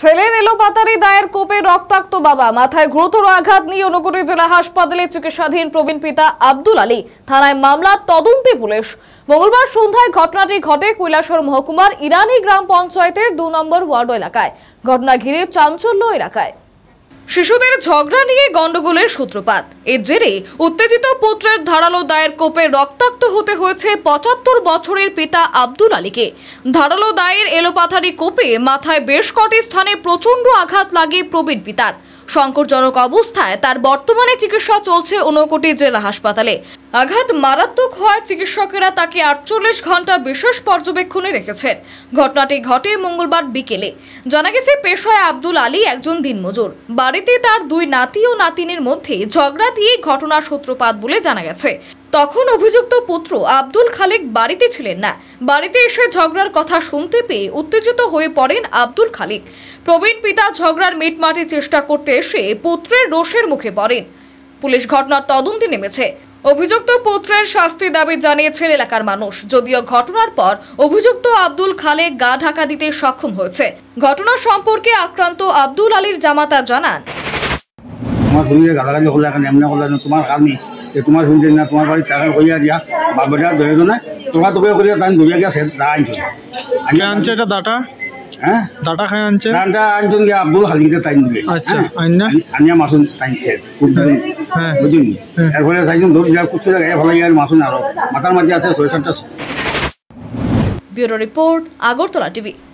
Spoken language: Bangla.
ছেলের এলোপাতারি দায়ের কোপে রক্তাক্ত বাবা মাথায় গুরুতর আঘাত নিয়ে অনুকুটি জেলা হাসপাতালে চিকিৎসাধীন প্রবীণ পিতা আব্দুল আলী থানায় মামলা তদন্তে পুলিশ মঙ্গলবার সন্ধ্যায় ঘটনাটি ঘটে কৈলাসর মহকুমার ইরানি গ্রাম পঞ্চায়েতের দু নম্বর ওয়ার্ড এলাকায় ঘটনা ঘিরে চাঞ্চল্য এলাকায় শিশুদের ঝগড়া নিয়ে গন্ডগোলের সূত্রপাত এর জেরে উত্তেজিত পুত্রের ধারালো দায়ের কোপে রক্তাক্ত হতে হয়েছে পঁচাত্তর বছরের পিতা আব্দুল আলীকে ধারালো দায়ের এলোপাথারি কোপে মাথায় বেশ কটি স্থানে প্রচণ্ড আঘাত লাগে প্রবীণ পিতার সংকটজনক অবস্থায় তার বর্তমানে চিকিৎসা চলছে ঊনকোটি জেলা হাসপাতালে আঘাত মারাত্মক হওয়ায় চিকিৎসকেরা তাকে আটচল্লিশ ঘন্টা বিশেষ পর্যবেক্ষণে রেখেছেন ঘটনাটি ঘটে মঙ্গলবার বিকেলে জানা গেছে পেশায় আব্দুল আলী একজন দিনমজুর বাড়িতে তার দুই নাতি ও নাতিনের মধ্যে ঝগড়া দিয়ে ঘটনার সূত্রপাত বলে জানা গেছে তখন অভিযুক্ত পুত্র আব্দুল খালেক বাড়িতে ছিলেন না বাড়িতে এসে ঝগড়ার কথা শুনতে পেয়ে উত্তেজিত হয়ে পড়েন আব্দুল খালেক প্রবীণ পিতা ঝগড়ার মিটমাটির চেষ্টা করতে এসে পুত্রের রোষের মুখে পড়েন পুলিশ ঘটনার তদন্তে নেমেছে অভিযুক্ত পুত্রের শাস্তি দাবি জানিয়েছেন এলাকার মানুষ যদিও ঘটনার পর অভিযুক্ত আব্দুল খালে গা ঢাকা দিতে সক্ষম হয়েছে ঘটনা সম্পর্কে আক্রান্ত আব্দুল আলীর জামাতা জানান তোমার শরীরে এখন এমনি তোমার কারণে যে তোমার শুনছি না তোমার বাড়ি চাকর করিয়া দিয়া বাবরা ধরে দোনা তোরা তোকে করিয়া তাই ধরিয়া গিয়া সে দা আনছো আনছে এটা দাটা হ্যাঁ দাটা খাই আনছে দাটা গিয়া আব্দুল হালিকে তাই দিলে আচ্ছা হ্যাঁ? আনিয়া মাসুন তাই সে হ্যাঁ বুঝুন হ্যাঁ। এরপরে সাইজন ধরে যা আর মাসুন আরো মাথার মাঝে আছে ছয় সাতটা ব্যুরো রিপোর্ট আগরতলা টিভি